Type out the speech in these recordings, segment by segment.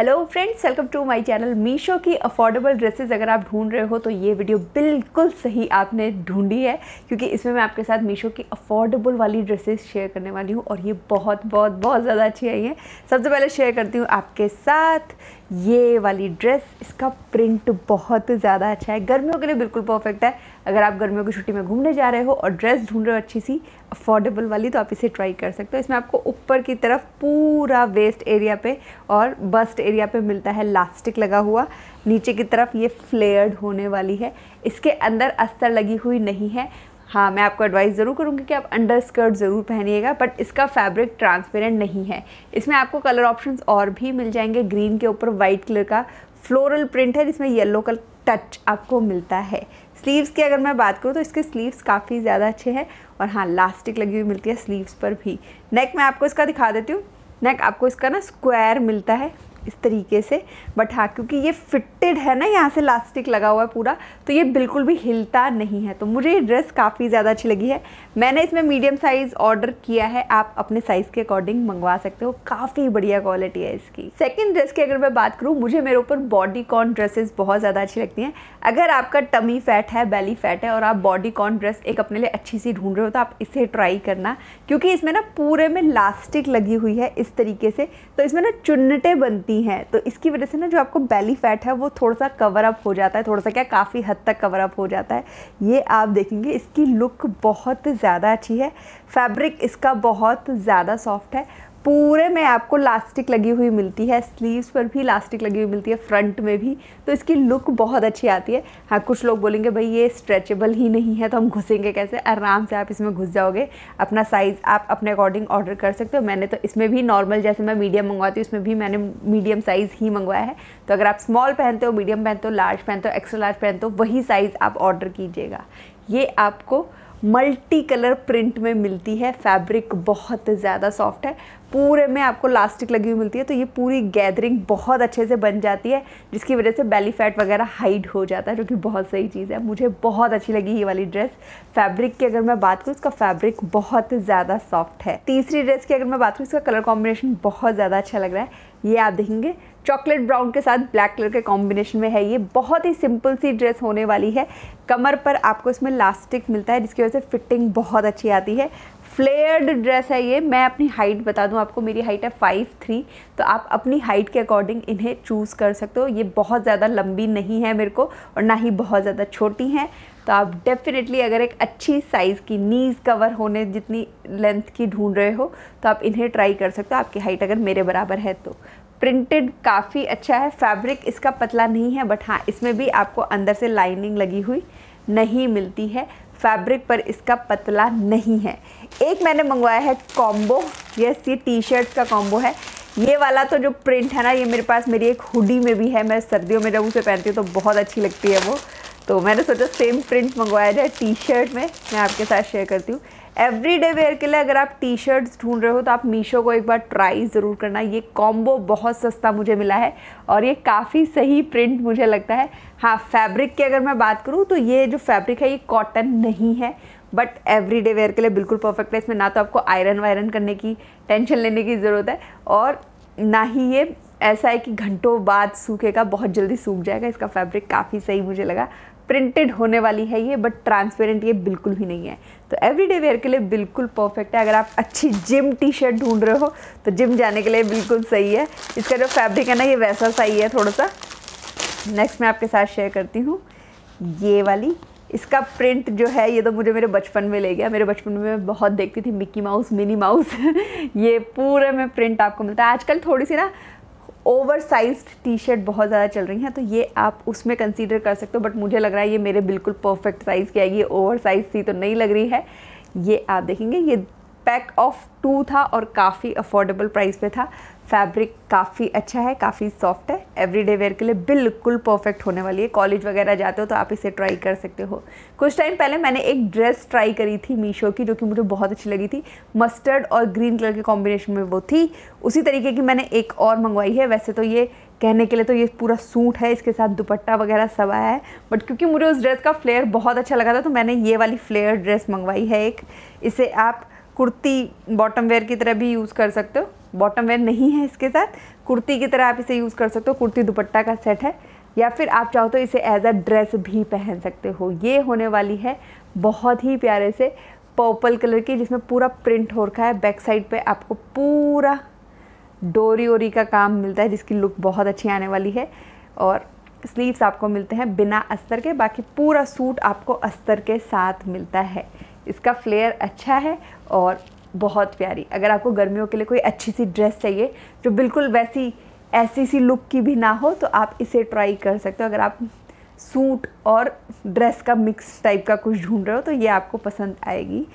hello friends welcome to my channel Meesho की affordable dresses अगर आप ढूंढ रहे हो तो ये वीडियो बिल्कुल सही आपने ढूंढी है क्योंकि इसमें मैं आपके साथ मीशो की अफोर्डेबल वाली ड्रेसेस शेयर करने वाली हूँ और ये बहुत बहुत बहुत ज़्यादा अच्छी आई है सबसे पहले शेयर करती हूँ आपके साथ ये वाली ड्रेस इसका प्रिंट बहुत ज़्यादा अच्छा है गर्मियों के लिए बिल्कुल परफेक्ट है अगर आप गर्मियों की छुट्टी में घूमने जा रहे हो और ड्रेस ढूंढ रहे हो अच्छी सी अफोर्डेबल वाली तो आप इसे ट्राई कर सकते हो इसमें आपको ऊपर की तरफ पूरा वेस्ट एरिया पे और बस्ट एरिया पे मिलता है लास्टिक लगा हुआ नीचे की तरफ ये फ्लेयर्ड होने वाली है इसके अंदर अस्तर लगी हुई नहीं है हाँ मैं आपको एडवाइस ज़रूर करूँगी कि आप अंडर स्कर्ट ज़रूर पहनिएगा बट इसका फैब्रिक ट्रांसपेरेंट नहीं है इसमें आपको कलर ऑप्शंस और भी मिल जाएंगे ग्रीन के ऊपर वाइट कलर का फ्लोरल प्रिंट है जिसमें येलो कलर टच आपको मिलता है स्लीव्स की अगर मैं बात करूँ तो इसके स्लीव्स काफ़ी ज़्यादा अच्छे हैं और हाँ लास्टिक लगी हुई मिलती है स्लीव्स पर भी नेक मैं आपको इसका दिखा देती हूँ नेक आपको इसका ना स्क्वायर मिलता है इस तरीके से बट हाँ क्योंकि ये फिटेड है ना यहाँ से लास्टिक लगा हुआ है पूरा तो ये बिल्कुल भी हिलता नहीं है तो मुझे ये ड्रेस काफ़ी ज़्यादा अच्छी लगी है मैंने इसमें मीडियम साइज़ ऑर्डर किया है आप अपने साइज़ के अकॉर्डिंग मंगवा सकते हो काफ़ी बढ़िया क्वालिटी है इसकी सेकेंड ड्रेस की अगर मैं बात करूँ मुझे मेरे ऊपर बॉडी कॉन ड्रेसेस बहुत ज़्यादा अच्छी लगती हैं अगर आपका टमी फैट है बैली फैट है और आप बॉडी कॉन ड्रेस एक अपने लिए अच्छी सी ढूंढ रहे हो तो आप इसे ट्राई करना क्योंकि इसमें ना पूरे में लास्टिक लगी हुई है इस तरीके से तो इसमें ना चुन्नटें बनती होती हैं तो इसकी वजह से ना जो आपको बेली फैट है वो थोड़ा सा कवर अप हो जाता है थोड़ा सा क्या काफ़ी हद तक कवर अप हो जाता है ये आप देखेंगे इसकी लुक बहुत ज़्यादा अच्छी है फैब्रिक इसका बहुत ज़्यादा सॉफ्ट है पूरे में आपको लास्टिक लगी हुई मिलती है स्लीव्स पर भी लास्टिक लगी हुई मिलती है फ्रंट में भी तो इसकी लुक बहुत अच्छी आती है हाँ कुछ लोग बोलेंगे भाई ये स्ट्रेचेबल ही नहीं है तो हम घुसेंगे कैसे आराम से आप इसमें घुस जाओगे अपना साइज़ आप अपने अकॉर्डिंग ऑर्डर कर सकते हो मैंने तो इसमें भी नॉर्मल जैसे मैं मीडियम मंगवाती हूँ उसमें भी मैंने मीडियम साइज़ ही मंगवाया है तो अगर आप स्मॉल पहनते हो मीडियम पहनते हो लार्ज पहनते हो एक्स्ट्रा लार्ज पहनते हो वही साइज़ आप ऑर्डर कीजिएगा ये आपको मल्टी कलर प्रिंट में मिलती है फैब्रिक बहुत ज़्यादा सॉफ्ट है पूरे में आपको लास्टिक लगी हुई मिलती है तो ये पूरी गैदरिंग बहुत अच्छे से बन जाती है जिसकी वजह से बेली फैट वगैरह हाइड हो जाता है जो कि बहुत सही चीज़ है मुझे बहुत अच्छी लगी ये वाली ड्रेस फैब्रिक की अगर मैं बात करूँ इसका फैब्रिक बहुत ज़्यादा सॉफ्ट है तीसरी ड्रेस की अगर मैं बात करूँ इसका कलर कॉम्बिनेशन बहुत ज़्यादा अच्छा लग रहा है ये आप देखेंगे चॉकलेट ब्राउन के साथ ब्लैक कलर के कॉम्बिनेशन में है ये बहुत ही सिंपल सी ड्रेस होने वाली है कमर पर आपको इसमें लास्टिक मिलता है जिसकी वजह से फिटिंग बहुत अच्छी आती है फ्लेयर्ड ड्रेस है ये मैं अपनी हाइट बता दूं आपको मेरी हाइट है फाइव थ्री तो आप अपनी हाइट के अकॉर्डिंग इन्हें चूज़ कर सकते हो ये बहुत ज़्यादा लंबी नहीं है मेरे को और ना ही बहुत ज़्यादा छोटी हैं तो आप डेफिनेटली अगर एक अच्छी साइज़ की नीज़ कवर होने जितनी लेंथ की ढूंढ रहे हो तो आप इन्हें ट्राई कर सकते हो आपकी हाइट अगर मेरे बराबर है तो प्रिंटेड काफ़ी अच्छा है फैब्रिक इसका पतला नहीं है बट हाँ इसमें भी आपको अंदर से लाइनिंग लगी हुई नहीं मिलती है फैब्रिक पर इसका पतला नहीं है एक मैंने मंगवाया है कॉम्बो यस ये टी शर्ट का कॉम्बो है ये वाला तो जो प्रिंट है ना ये मेरे पास मेरी एक हुडी में भी है मैं सर्दियों में जब उसे पहनती हूँ तो बहुत अच्छी लगती है वो तो मैंने सोचा सेम प्रिंट मंगवाया जाए टी शर्ट में मैं आपके साथ शेयर करती हूँ एवरीडे वेयर के लिए अगर आप टी शर्ट्स ढूंढ रहे हो तो आप मीशो को एक बार ट्राई ज़रूर करना ये कॉम्बो बहुत सस्ता मुझे मिला है और ये काफ़ी सही प्रिंट मुझे लगता है हाँ फैब्रिक की अगर मैं बात करूँ तो ये जो फैब्रिक है ये कॉटन नहीं है बट एवरी डे वेयर के लिए बिल्कुल परफेक्ट है इसमें ना तो आपको आयरन वायरन करने की टेंशन लेने की ज़रूरत है और ना ही ये ऐसा है कि घंटों बाद सूखेगा बहुत जल्दी सूख जाएगा इसका फैब्रिक काफ़ी सही मुझे लगा प्रिंटेड होने वाली है ये बट ट्रांसपेरेंट ये बिल्कुल भी नहीं है तो एवरीडे वेयर के लिए बिल्कुल परफेक्ट है अगर आप अच्छी जिम टी शर्ट ढूंढ रहे हो तो जिम जाने के लिए बिल्कुल सही है इसका जो फैब्रिक है ना ये वैसा सही है थोड़ा सा नेक्स्ट मैं आपके साथ शेयर करती हूँ ये वाली इसका प्रिंट जो है ये तो मुझे मेरे बचपन में ले गया मेरे बचपन में मैं बहुत देखती थी मिक्की माउस मिनी माउस ये पूरे में प्रिंट आपको मिलता है आजकल थोड़ी सी ना ओवर साइज टी शर्ट बहुत ज़्यादा चल रही हैं तो ये आप उसमें कंसीडर कर सकते हो बट मुझे लग रहा है ये मेरे बिल्कुल परफेक्ट साइज़ की आएगी ओवर साइज थी तो नहीं लग रही है ये आप देखेंगे ये पैक ऑफ टू था और काफ़ी अफोर्डेबल प्राइस पे था फैब्रिक काफ़ी अच्छा है काफ़ी सॉफ्ट है एवरीडे वेयर के लिए बिल्कुल परफेक्ट होने वाली है कॉलेज वगैरह जाते हो तो आप इसे ट्राई कर सकते हो कुछ टाइम पहले मैंने एक ड्रेस ट्राई करी थी मीशो की जो कि मुझे बहुत अच्छी लगी थी मस्टर्ड और ग्रीन कलर के कॉम्बिनेशन में वो थी उसी तरीके की मैंने एक और मंगवाई है वैसे तो ये कहने के लिए तो ये पूरा सूट है इसके साथ दुपट्टा वगैरह सब आया है बट क्योंकि मुझे उस ड्रेस का फ्लेयर बहुत अच्छा लगा था तो मैंने ये वाली फ्लेयर ड्रेस मंगवाई है एक इसे आप कुर्ती बॉटम वेयर की तरह भी यूज़ कर सकते हो बॉटम वेयर नहीं है इसके साथ कुर्ती की तरह आप इसे यूज़ कर सकते हो कुर्ती दुपट्टा का सेट है या फिर आप चाहो तो इसे एज अ ड्रेस भी पहन सकते हो ये होने वाली है बहुत ही प्यारे से पर्पल कलर की जिसमें पूरा प्रिंट हो रखा है बैक साइड पे आपको पूरा डोरी ओरी का काम मिलता है जिसकी लुक बहुत अच्छी आने वाली है और स्लीव्स आपको मिलते हैं बिना अस्तर के बाकी पूरा सूट आपको अस्तर के साथ मिलता है इसका फ्लेयर अच्छा है और बहुत प्यारी अगर आपको गर्मियों के लिए कोई अच्छी सी ड्रेस चाहिए जो बिल्कुल वैसी ऐसी सी लुक की भी ना हो तो आप इसे ट्राई कर सकते हो अगर आप सूट और ड्रेस का मिक्स टाइप का कुछ ढूंढ रहे हो तो ये आपको पसंद आएगी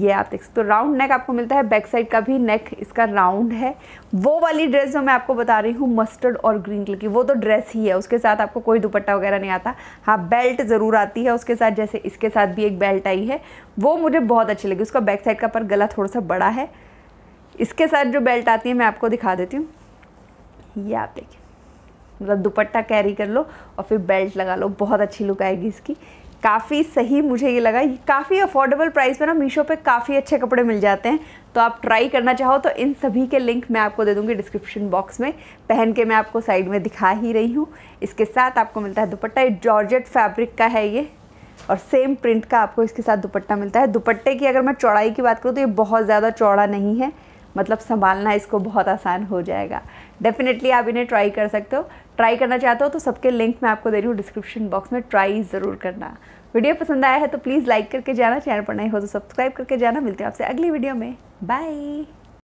ये आप देख सकते हो राउंड नेक आपको मिलता है बैक साइड का भी नेक इसका राउंड है वो वाली ड्रेस जो मैं आपको बता रही हूँ मस्टर्ड और ग्रीन कलर की वो तो ड्रेस ही है उसके साथ आपको कोई दुपट्टा वगैरह नहीं आता हाँ बेल्ट ज़रूर आती है उसके साथ जैसे इसके साथ भी एक बेल्ट आई है वो मुझे बहुत अच्छी लगी उसका बैक साइड का पर गला थोड़ा सा बड़ा है इसके साथ जो बेल्ट आती है मैं आपको दिखा देती हूँ ये आप देखिए मतलब दुपट्टा कैरी कर लो और फिर बेल्ट लगा लो बहुत अच्छी लुक आएगी इसकी काफ़ी सही मुझे ये लगा काफ़ी अफोर्डेबल प्राइस में ना मीशो पे काफ़ी अच्छे कपड़े मिल जाते हैं तो आप ट्राई करना चाहो तो इन सभी के लिंक मैं आपको दे दूँगी डिस्क्रिप्शन बॉक्स में पहन के मैं आपको साइड में दिखा ही रही हूँ इसके साथ आपको मिलता है दुपट्टा जॉर्जेट फैब्रिक का है ये और सेम प्रिंट का आपको इसके साथ दुपट्टा मिलता है दुपट्टे की अगर मैं चौड़ाई की बात करूँ तो ये बहुत ज़्यादा चौड़ा नहीं है मतलब संभालना इसको बहुत आसान हो जाएगा डेफिनेटली आप इन्हें ट्राई कर सकते हो ट्राई करना चाहते हो तो सबके लिंक मैं आपको दे रही हूँ डिस्क्रिप्शन बॉक्स में ट्राई ज़रूर करना वीडियो पसंद आया है तो प्लीज़ लाइक करके जाना चैनल पर नहीं हो तो सब्सक्राइब करके जाना मिलते हैं आपसे अगली वीडियो में बाय